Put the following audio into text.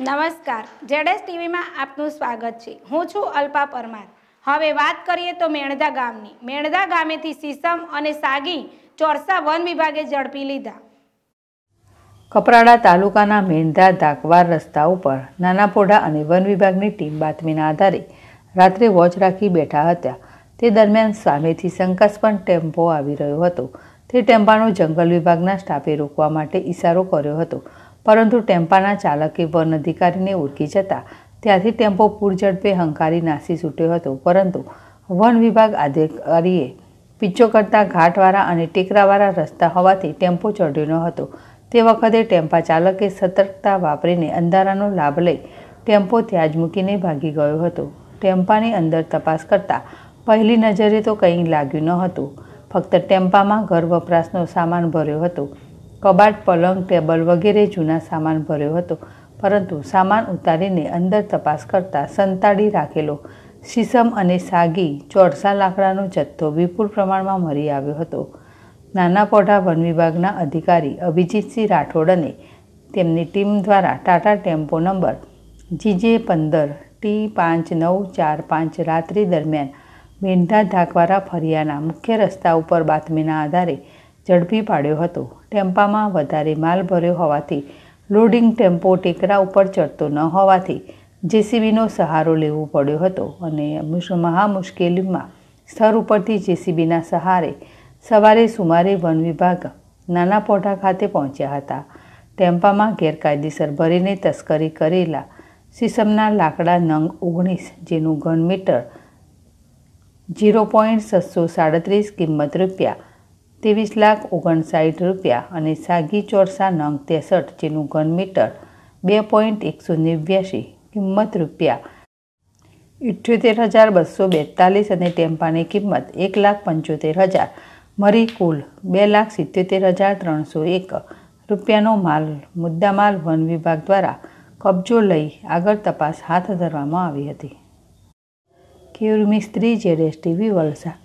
નમસ્કાર જેડેસ ટીવીમાં આપનું સ્વાગત છે હું છું અલ્પા પરમાર હવે વાત કરીએ તો મેણદા ગામની મેણદા ગામેથી સીસમ અને સાગી ચોરસા વન વિભાગે ઝડપી લીધા કપરાડા તાલુકાના મેણદા દાકવાર રસ્તા ઉપર નાનાપોઢા અને વન વિભાગની ટીમ બાતમીના આધારે રાત્રે વોચ રાખી બેઠા હતા તે દરમિયાન સામેથી શંકાસ્પદ ટેમ્પો આવી રહ્યો હતો તે ટેમ્પાનો જંગલ વિભાગના સ્ટાફે રોકવા માટે ઇશારો કર્યો હતો પરંતુ ટેમ્પાના ચાલકે વન અધિકારીને ઓળખી જતા ત્યાંથી ટેમ્પો પૂરઝડપે હંકારી નાસી છૂટ્યો હતો પરંતુ વન વિભાગ અધિકારીએ પીચો કરતા ઘાટવાળા અને ટેકરાવાળા રસ્તા હોવાથી ટેમ્પો ચઢ્યો ન હતો તે વખતે ટેમ્પા ચાલકે સતર્કતા વાપરીને અંધારાનો લાભ લઈ ટેમ્પો ત્યાં જ મૂકીને ભાગી ગયો હતો ટેમ્પાની અંદર તપાસ કરતાં પહેલી નજરે તો કંઈ લાગ્યું ન હતું ફક્ત ટેમ્પામાં ઘર વપરાશનો સામાન ભર્યો હતો કબાટ પલંગ ટેબલ વગેરે જૂના સામાન ભર્યો હતો પરંતુ સામાન ઉતારીને અંદર તપાસ કરતાં સંતાડી રાખેલો સીસમ અને સાગી ચોરસા લાકડાનો જથ્થો વિપુલ પ્રમાણમાં મળી આવ્યો હતો નાના પોઢા વન વિભાગના અધિકારી અભિજીતસિંહ રાઠોડ અને તેમની ટીમ દ્વારા ટાટા ટેમ્પો નંબર જીજે પંદર ટી પાંચ નવ ચાર પાંચ રાત્રિ દરમિયાન મેંઢા ઢાકવારા ફરિયાના મુખ્ય રસ્તા ઉપર બાતમીના આધારે ઝડપી પાડ્યો હતો ટેમ્પામાં વધારે માલ ભર્યો હોવાથી લોડિંગ ટેમ્પો ટેકરા ઉપર ચડતો ન હોવાથી જેસીબીનો સહારો લેવો પડ્યો હતો અને મહા મુશ્કેલીમાં સ્થળ ઉપરથી જેસીબીના સહારે સવારે સુમારે વન વિભાગ નાના પોઢા ખાતે પહોંચ્યા હતા ટેમ્પામાં ગેરકાયદેસર ભરીને તસ્કરી કરેલા સીસમના લાકડા નંગ ઓગણીસ જેનું ઘન મીટર ઝીરો પોઈન્ટ સત્સો સાડત્રીસ કિંમત રૂપિયા ત્રેવીસ લાખ ઓગણસાઠ રૂપિયા અને સાગી ચોરસા નંગ ત્રેસઠ જેનું ઘન મીટર બે પોઈન્ટ એકસો નેવ્યાસી કિંમત રૂપિયા ઇઠ્યોતેર હજાર બસો બેતાલીસ અને ટેમ્પાની કિંમત એક લાખ પંચોતેર હજાર મરી કુલ બે લાખ સિત્યોતેર હજાર ત્રણસો એક રૂપિયાનો માલ મુદ્દામાલ વન વિભાગ દ્વારા કબજો લઈ આગળ તપાસ હાથ ધરવામાં આવી હતી Keyur Mistry Z S TV Valsad